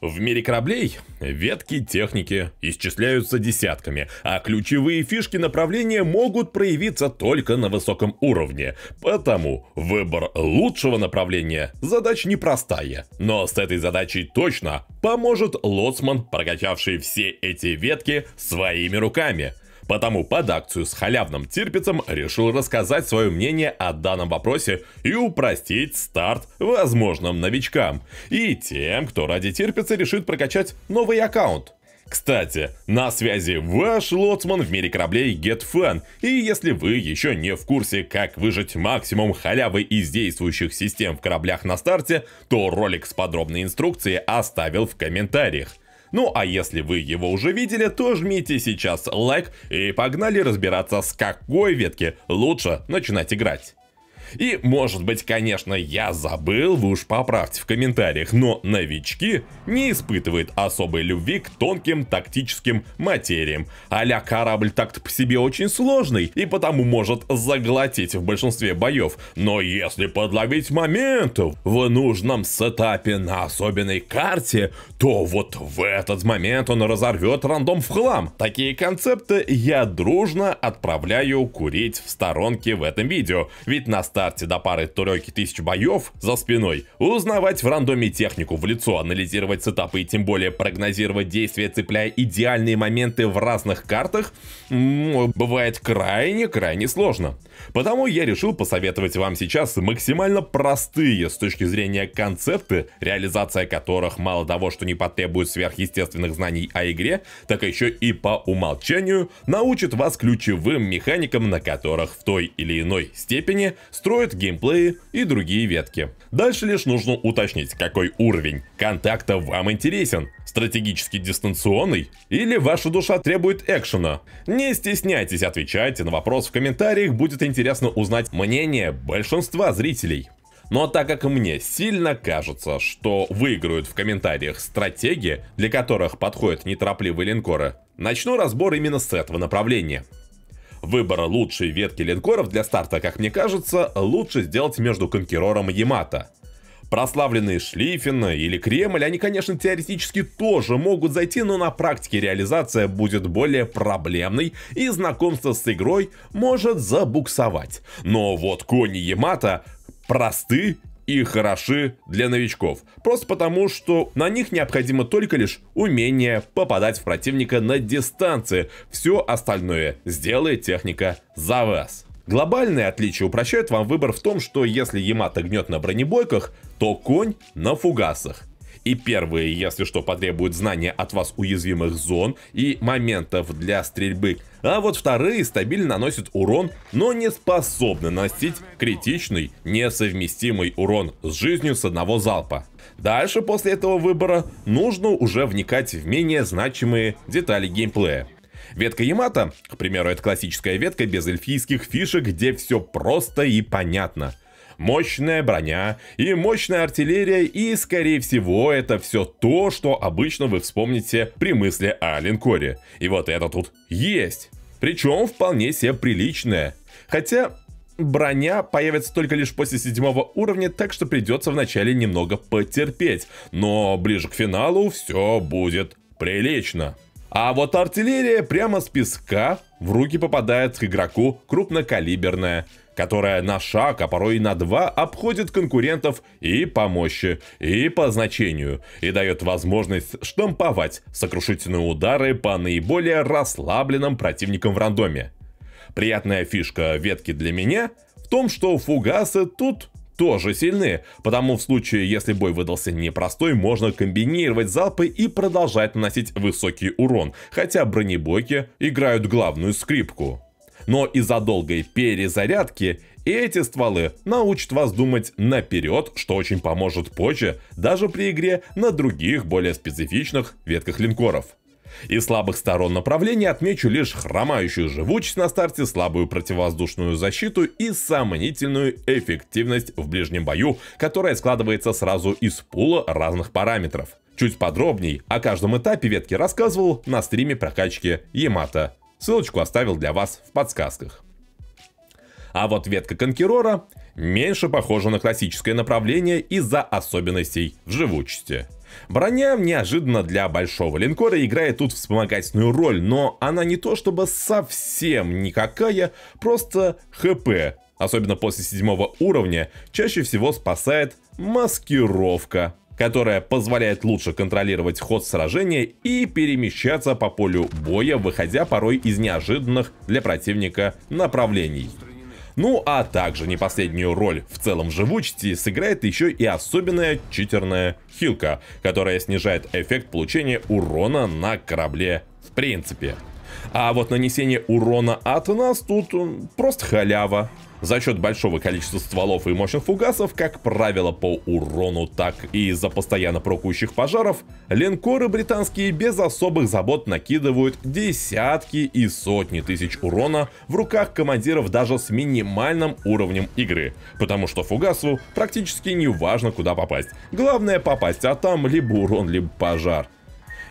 В мире кораблей ветки техники исчисляются десятками, а ключевые фишки направления могут проявиться только на высоком уровне. Потому выбор лучшего направления – задача непростая. Но с этой задачей точно поможет лоцман, прокачавший все эти ветки своими руками – Потому под акцию с халявным тирпицем решил рассказать свое мнение о данном вопросе и упростить старт возможным новичкам и тем, кто ради тирпица решит прокачать новый аккаунт. Кстати, на связи ваш лоцман в мире кораблей GetFan, и если вы еще не в курсе, как выжать максимум халявы из действующих систем в кораблях на старте, то ролик с подробной инструкцией оставил в комментариях. Ну а если вы его уже видели, то жмите сейчас лайк и погнали разбираться с какой ветки лучше начинать играть. И, может быть, конечно, я забыл, вы уж поправьте в комментариях, но новички не испытывают особой любви к тонким тактическим материям. Аля корабль так-то по себе очень сложный и потому может заглотить в большинстве боев. Но если подловить моментов в нужном сетапе на особенной карте, то вот в этот момент он разорвет рандом в хлам. Такие концепты я дружно отправляю курить в сторонке в этом видео, ведь на старте до пары тройки тысяч боев за спиной, узнавать в рандоме технику в лицо, анализировать сетапы и тем более прогнозировать действия, цепляя идеальные моменты в разных картах, бывает крайне-крайне сложно. Потому я решил посоветовать вам сейчас максимально простые с точки зрения концепты, реализация которых мало того, что не потребует сверхъестественных знаний о игре, так еще и по умолчанию научит вас ключевым механикам, на которых в той или иной степени строится строит геймплеи и другие ветки. Дальше лишь нужно уточнить, какой уровень контакта вам интересен. Стратегически дистанционный? Или ваша душа требует экшена? Не стесняйтесь, отвечайте на вопрос в комментариях, будет интересно узнать мнение большинства зрителей. Но так как мне сильно кажется, что выиграют в комментариях стратеги, для которых подходят неторопливые линкоры, начну разбор именно с этого направления. Выбора лучшей ветки линкоров для старта, как мне кажется, лучше сделать между Конкерором и Ямато. Прославленные Шлиффен или Кремль, они, конечно, теоретически тоже могут зайти, но на практике реализация будет более проблемной, и знакомство с игрой может забуксовать. Но вот кони Ямато просты и хороши для новичков. Просто потому, что на них необходимо только лишь умение попадать в противника на дистанции. Все остальное сделает техника за вас. Глобальные отличия упрощают вам выбор в том, что если Ямато гнет на бронебойках, то конь на фугасах. И первые, если что, потребуют знания от вас уязвимых зон и моментов для стрельбы. А вот вторые стабильно наносят урон, но не способны наносить критичный, несовместимый урон с жизнью с одного залпа. Дальше после этого выбора нужно уже вникать в менее значимые детали геймплея. Ветка Ямато, к примеру, это классическая ветка без эльфийских фишек, где все просто и понятно – мощная броня и мощная артиллерия, и, скорее всего, это все то, что обычно вы вспомните при мысли о линкоре. И вот это тут есть. Причем вполне себе приличное. Хотя броня появится только лишь после седьмого уровня, так что придется вначале немного потерпеть. Но ближе к финалу все будет прилично. А вот артиллерия прямо с песка в руки попадает к игроку крупнокалиберная которая на шаг, а порой и на два обходит конкурентов и по мощи, и по значению, и дает возможность штамповать сокрушительные удары по наиболее расслабленным противникам в рандоме. Приятная фишка ветки для меня в том, что фугасы тут тоже сильны, потому в случае, если бой выдался непростой, можно комбинировать залпы и продолжать наносить высокий урон, хотя бронебойки играют главную скрипку. Но из-за долгой перезарядки эти стволы научат вас думать наперед, что очень поможет позже, даже при игре на других, более специфичных ветках линкоров. Из слабых сторон направления отмечу лишь хромающую живучесть на старте, слабую противовоздушную защиту и сомнительную эффективность в ближнем бою, которая складывается сразу из пула разных параметров. Чуть подробней о каждом этапе ветки рассказывал на стриме прокачки Ямато Ссылочку оставил для вас в подсказках. А вот ветка конкерора меньше похожа на классическое направление из-за особенностей в живучести. Броня неожиданно для большого линкора играет тут вспомогательную роль, но она не то чтобы совсем никакая, просто ХП, особенно после седьмого уровня, чаще всего спасает маскировка которая позволяет лучше контролировать ход сражения и перемещаться по полю боя, выходя порой из неожиданных для противника направлений. Ну а также не последнюю роль в целом живучести сыграет еще и особенная читерная хилка, которая снижает эффект получения урона на корабле в принципе. А вот нанесение урона от нас тут просто халява. За счет большого количества стволов и мощных фугасов, как правило, по урону, так и из-за постоянно прокующих пожаров, линкоры британские без особых забот накидывают десятки и сотни тысяч урона в руках командиров даже с минимальным уровнем игры, потому что фугасу практически не важно куда попасть. Главное попасть, а там либо урон, либо пожар.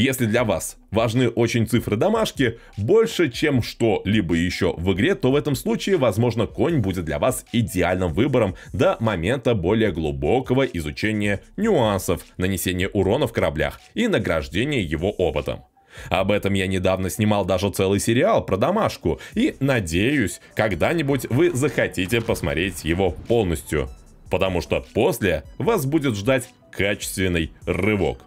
Если для вас важны очень цифры домашки, больше, чем что-либо еще в игре, то в этом случае, возможно, конь будет для вас идеальным выбором до момента более глубокого изучения нюансов, нанесения урона в кораблях и награждения его опытом. Об этом я недавно снимал даже целый сериал про домашку, и надеюсь, когда-нибудь вы захотите посмотреть его полностью, потому что после вас будет ждать качественный рывок.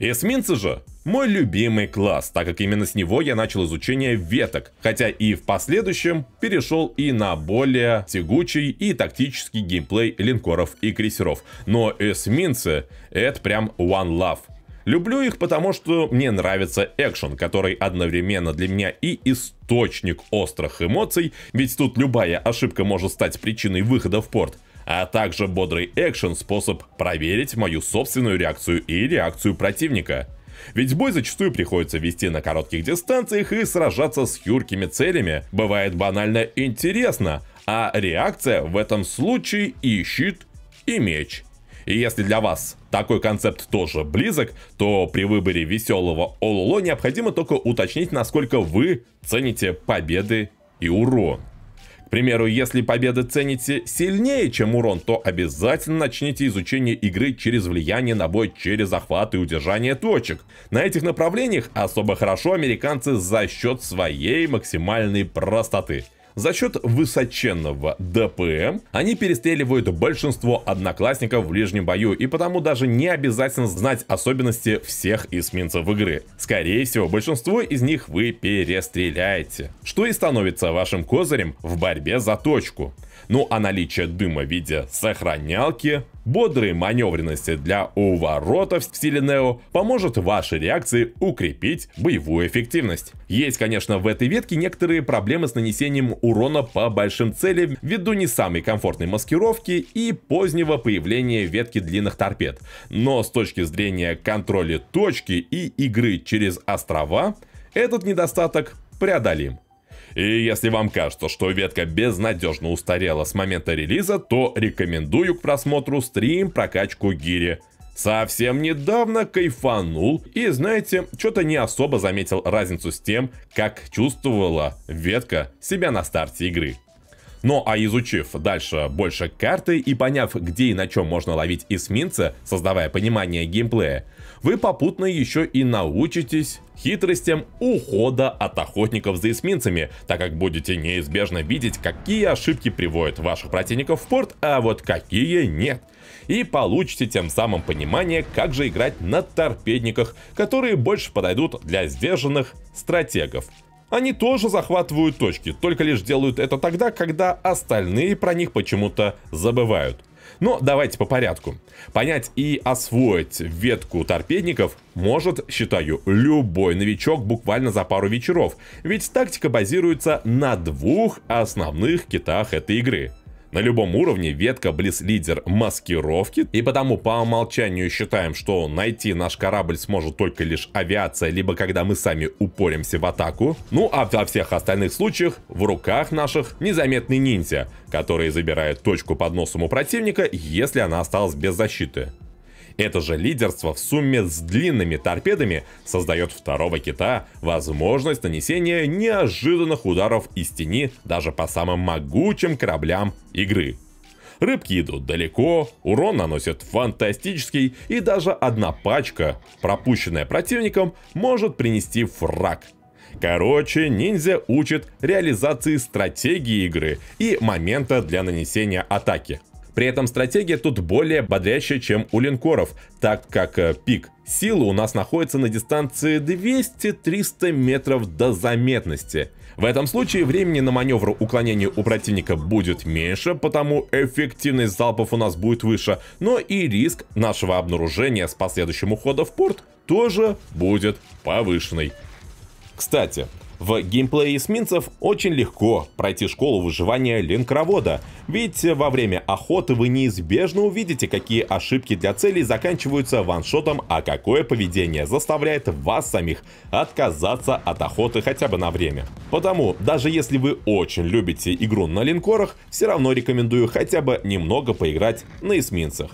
Эсминцы же – мой любимый класс, так как именно с него я начал изучение веток, хотя и в последующем перешел и на более тягучий и тактический геймплей линкоров и крейсеров. Но эсминцы – это прям one love. Люблю их, потому что мне нравится экшен, который одновременно для меня и источник острых эмоций, ведь тут любая ошибка может стать причиной выхода в порт – а также бодрый экшен – способ проверить мою собственную реакцию и реакцию противника. Ведь бой зачастую приходится вести на коротких дистанциях и сражаться с юркими целями. Бывает банально интересно, а реакция в этом случае и щит, и меч. И если для вас такой концепт тоже близок, то при выборе веселого Ололо необходимо только уточнить, насколько вы цените победы и урон примеру, если победы цените сильнее, чем урон, то обязательно начните изучение игры через влияние на бой, через захват и удержание точек. На этих направлениях особо хорошо американцы за счет своей максимальной простоты. За счет высоченного ДПМ они перестреливают большинство одноклассников в ближнем бою, и потому даже не обязательно знать особенности всех эсминцев игры. Скорее всего, большинство из них вы перестреляете, что и становится вашим козырем в борьбе за точку. Ну а наличие дыма в виде сохранялки Бодрой маневренности для уворотов в стиле Нео поможет вашей реакции укрепить боевую эффективность. Есть, конечно, в этой ветке некоторые проблемы с нанесением урона по большим целям ввиду не самой комфортной маскировки и позднего появления ветки длинных торпед. Но с точки зрения контроля точки и игры через острова, этот недостаток преодолим. И если вам кажется, что ветка безнадежно устарела с момента релиза, то рекомендую к просмотру стрим прокачку гири. Совсем недавно кайфанул и, знаете, что-то не особо заметил разницу с тем, как чувствовала ветка себя на старте игры. Ну а изучив дальше больше карты и поняв, где и на чем можно ловить эсминца, создавая понимание геймплея, вы попутно еще и научитесь хитростям ухода от охотников за эсминцами, так как будете неизбежно видеть, какие ошибки приводят ваших противников в порт, а вот какие нет. И получите тем самым понимание, как же играть на торпедниках, которые больше подойдут для сдержанных стратегов. Они тоже захватывают точки, только лишь делают это тогда, когда остальные про них почему-то забывают. Но давайте по порядку. Понять и освоить ветку торпедников может, считаю, любой новичок буквально за пару вечеров, ведь тактика базируется на двух основных китах этой игры – на любом уровне ветка Близ лидер маскировки, и потому по умолчанию считаем, что найти наш корабль сможет только лишь авиация, либо когда мы сами упоримся в атаку. Ну а во всех остальных случаях в руках наших незаметный ниндзя, которые забирают точку под носом у противника, если она осталась без защиты. Это же лидерство в сумме с длинными торпедами создает второго кита возможность нанесения неожиданных ударов из тени даже по самым могучим кораблям игры. Рыбки идут далеко, урон наносят фантастический, и даже одна пачка, пропущенная противником, может принести фраг. Короче, ниндзя учит реализации стратегии игры и момента для нанесения атаки – при этом стратегия тут более бодрящая, чем у линкоров, так как э, пик силы у нас находится на дистанции 200-300 метров до заметности. В этом случае времени на маневр уклонения у противника будет меньше, потому эффективность залпов у нас будет выше, но и риск нашего обнаружения с последующим уходом в порт тоже будет повышенный. Кстати, в геймплее эсминцев очень легко пройти школу выживания линкровода, ведь во время охоты вы неизбежно увидите, какие ошибки для целей заканчиваются ваншотом, а какое поведение заставляет вас самих отказаться от охоты хотя бы на время. Потому, даже если вы очень любите игру на линкорах, все равно рекомендую хотя бы немного поиграть на эсминцах.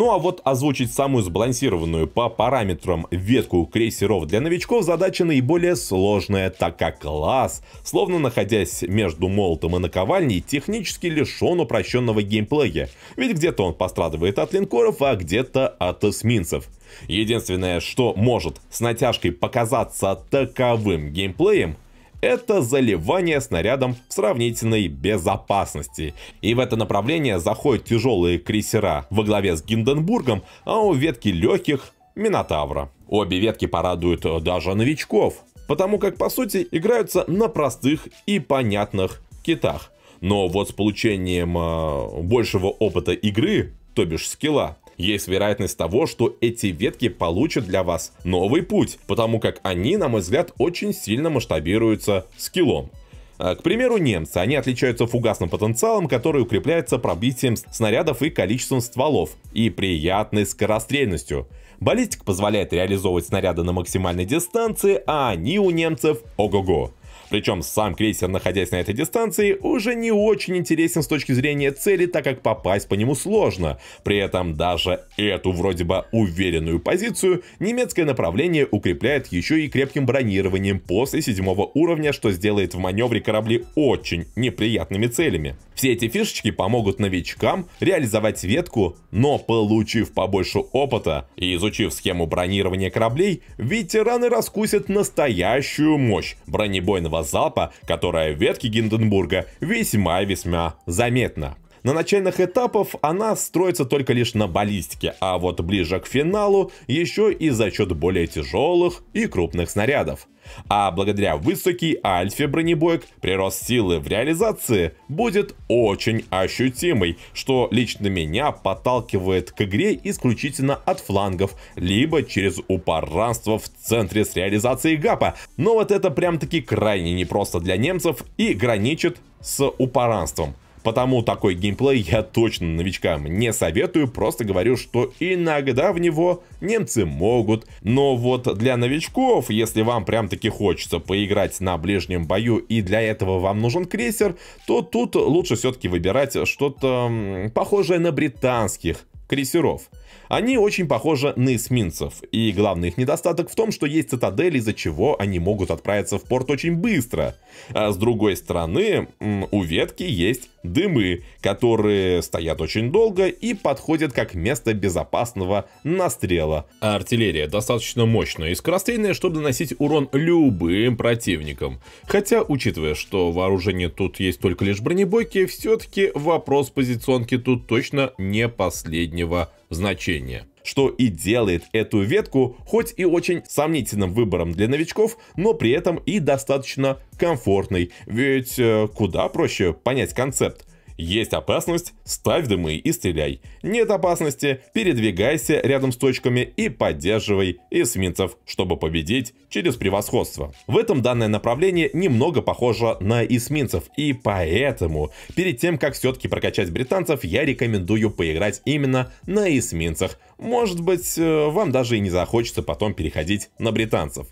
Ну а вот озвучить самую сбалансированную по параметрам ветку крейсеров для новичков задача наиболее сложная, так как класс, словно находясь между молотом и наковальней, технически лишен упрощенного геймплея, ведь где-то он пострадывает от линкоров, а где-то от эсминцев. Единственное, что может с натяжкой показаться таковым геймплеем, это заливание снарядом в сравнительной безопасности. И в это направление заходят тяжелые крейсера во главе с Гинденбургом, а у ветки легких – Минотавра. Обе ветки порадуют э, даже новичков, потому как по сути играются на простых и понятных китах. Но вот с получением э, большего опыта игры, то бишь скилла, есть вероятность того, что эти ветки получат для вас новый путь, потому как они, на мой взгляд, очень сильно масштабируются скиллом. А, к примеру, немцы. Они отличаются фугасным потенциалом, который укрепляется пробитием снарядов и количеством стволов, и приятной скорострельностью. Баллистик позволяет реализовывать снаряды на максимальной дистанции, а они у немцев ого-го. Причем сам крейсер, находясь на этой дистанции, уже не очень интересен с точки зрения цели, так как попасть по нему сложно. При этом даже эту вроде бы уверенную позицию немецкое направление укрепляет еще и крепким бронированием после седьмого уровня, что сделает в маневре корабли очень неприятными целями. Все эти фишечки помогут новичкам реализовать ветку, но получив побольше опыта и изучив схему бронирования кораблей, ветераны раскусят настоящую мощь бронебойного мощного залпа, которая в ветке Гинденбурга весьма-весьма заметна. На начальных этапах она строится только лишь на баллистике, а вот ближе к финалу еще и за счет более тяжелых и крупных снарядов. А благодаря высокий альфе бронебоек прирост силы в реализации будет очень ощутимый, что лично меня подталкивает к игре исключительно от флангов, либо через упоранство в центре с реализацией гапа. Но вот это прям таки крайне непросто для немцев и граничит с упоранством. Потому такой геймплей я точно новичкам не советую, просто говорю, что иногда в него немцы могут. Но вот для новичков, если вам прям таки хочется поиграть на ближнем бою и для этого вам нужен крейсер, то тут лучше все-таки выбирать что-то похожее на британских крейсеров. Они очень похожи на эсминцев, и главный их недостаток в том, что есть цитадель, из-за чего они могут отправиться в порт очень быстро. А с другой стороны, у ветки есть дымы, которые стоят очень долго и подходят как место безопасного настрела. А артиллерия достаточно мощная и скорострельная, чтобы наносить урон любым противникам. Хотя, учитывая, что вооружение тут есть только лишь бронебойки, все-таки вопрос позиционки тут точно не последнего значение что и делает эту ветку хоть и очень сомнительным выбором для новичков, но при этом и достаточно комфортной, ведь э, куда проще понять концепт, есть опасность? Ставь дымы и стреляй. Нет опасности? Передвигайся рядом с точками и поддерживай эсминцев, чтобы победить через превосходство. В этом данное направление немного похоже на эсминцев, и поэтому перед тем, как все-таки прокачать британцев, я рекомендую поиграть именно на эсминцах. Может быть, э, вам даже и не захочется потом переходить на британцев.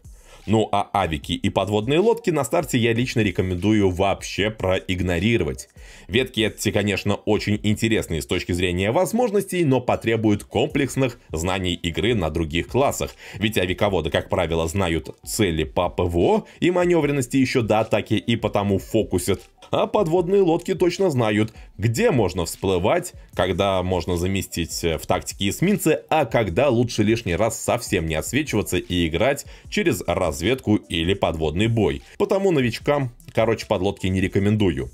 Ну а авики и подводные лодки на старте я лично рекомендую вообще проигнорировать. Ветки эти, конечно, очень интересные с точки зрения возможностей, но потребуют комплексных знаний игры на других классах. Ведь авиководы, как правило, знают цели по ПВО и маневренности еще до атаки и потому фокусят. А подводные лодки точно знают, где можно всплывать, когда можно заместить э, в тактике эсминцы, а когда лучше лишний раз совсем не отсвечиваться и играть через раз разведку или подводный бой. Потому новичкам, короче, подлодки не рекомендую.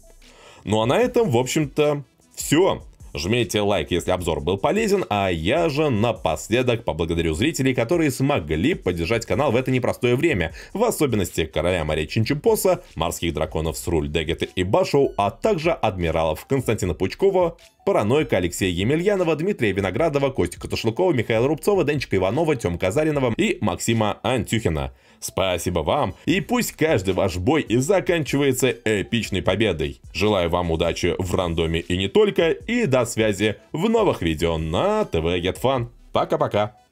Ну а на этом, в общем-то, все. Жмите лайк, если обзор был полезен, а я же напоследок поблагодарю зрителей, которые смогли поддержать канал в это непростое время, в особенности короля морей Чинчипоса, морских драконов Сруль, Дегета и Башоу, а также адмиралов Константина Пучкова, Паранойка Алексея Емельянова, Дмитрия Виноградова, Костика Тушлыкова, Михаила Рубцова, Денчика Иванова, Тём Казаринова и Максима Антюхина. Спасибо вам, и пусть каждый ваш бой и заканчивается эпичной победой. Желаю вам удачи в рандоме и не только, и до связи в новых видео на ТВ GetFun. Пока-пока.